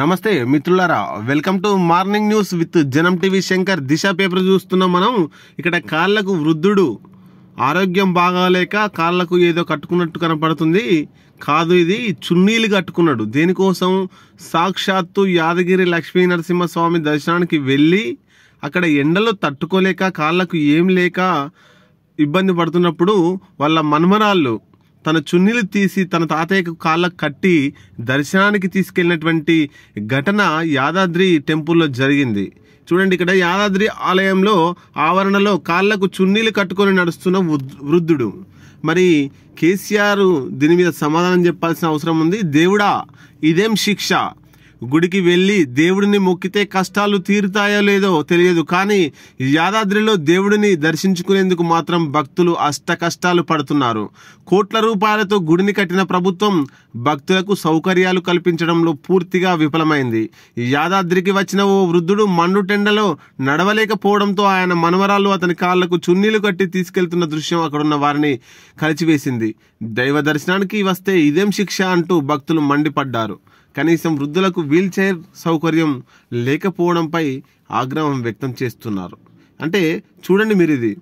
నమస్తే మిత్రులారా welcome to morning news with Janam TV Shankar Disha paper చూస్తున్నాం మనం ఇక్కడ కాళ్ళకు వృద్ధుడు ఆరోగ్యం బాగాలేక కాళ్ళకు ఏదో కట్టుకున్నట్టు కనపడుతుంది కాదు ఇది చున్నీలు కట్టుకున్నాడు దేనికోసం సాక్షాత్తు యాదగిరి లక్ష్మీ నరసింహస్వామి దర్శనానికి వెళ్ళి అక్కడ ఎండలో తట్టుకోలేక కాళ్ళకు ఏం లేక ఇబ్బంది పడుతున్నప్పుడు వాళ్ళ మన్మరాళ్ళు తన చున్నీలు తీసి తన తాతయ్యకు కాళ్ళకు కట్టి దర్శనానికి తీసుకెళ్ళినటువంటి ఘటన యాదాద్రి టెంపుల్లో జరిగింది చూడండి ఇక్కడ యాదాద్రి ఆలయంలో ఆవరణలో కాళ్లకు చున్నీలు కట్టుకొని నడుస్తున్న వృద్ధుడు మరి కేసీఆర్ దీని మీద సమాధానం చెప్పాల్సిన అవసరం ఉంది దేవుడా ఇదేం శిక్ష గుడికి వెళ్ళి దేవుడిని మొక్కితే కష్టాలు తీరుతాయో లేదో తెలియదు కానీ యాదాద్రిలో దేవుడిని దర్శించుకునేందుకు మాత్రం భక్తులు అష్ట కష్టాలు పడుతున్నారు కోట్ల రూపాయలతో గుడిని కట్టిన ప్రభుత్వం భక్తులకు సౌకర్యాలు కల్పించడంలో పూర్తిగా విఫలమైంది యాదాద్రికి వచ్చిన ఓ వృద్ధుడు మండుటెండలో నడవలేకపోవడంతో ఆయన మనవరాలు అతని కాళ్లకు చున్నీలు కట్టి తీసుకెళ్తున్న దృశ్యం అక్కడున్న వారిని కలిచివేసింది దైవ దర్శనానికి వస్తే ఇదేం శిక్ష అంటూ భక్తులు మండిపడ్డారు కనీసం వృద్ధులకు వీల్చైర్ సౌకర్యం లేకపోవడంపై ఆగ్రహం వ్యక్తం చేస్తున్నారు అంటే చూడండి మీరు ఇది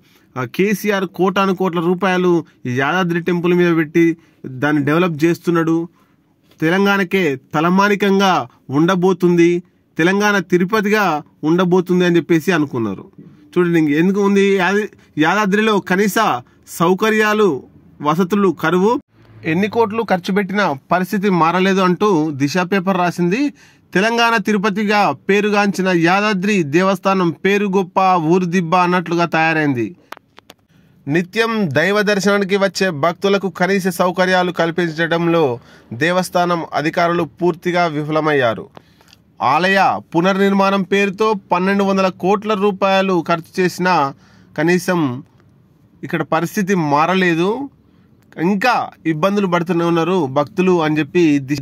కేసీఆర్ కోటాను కోట్ల రూపాయలు యాదాద్రి టెంపుల్ మీద పెట్టి దాన్ని డెవలప్ చేస్తున్నాడు తెలంగాణకే తలమానికంగా ఉండబోతుంది తెలంగాణ తిరుపతిగా ఉండబోతుంది అని చెప్పేసి అనుకున్నారు చూడండి ఎందుకు ఉంది యాదాద్రిలో కనీస సౌకర్యాలు వసతులు కరువు ఎన్ని కోట్లు ఖర్చు పెట్టినా పరిస్థితి మారలేదు అంటూ దిశ పేపర్ రాసింది తెలంగాణ తిరుపతిగా పేరుగాంచిన యాదాద్రి దేవస్థానం పేరు గొప్ప ఊరుదిబ్బ అన్నట్లుగా తయారైంది నిత్యం దైవ దర్శనానికి వచ్చే భక్తులకు కనీస సౌకర్యాలు కల్పించడంలో దేవస్థానం అధికారులు పూర్తిగా విఫలమయ్యారు ఆలయ పునర్నిర్మాణం పేరుతో పన్నెండు వందల కోట్ల రూపాయలు ఖర్చు చేసినా కనీసం ఇక్కడ పరిస్థితి మారలేదు ఇంకా ఇబ్బందులు పడుతూనే ఉన్నారు భక్తులు అని చెప్పి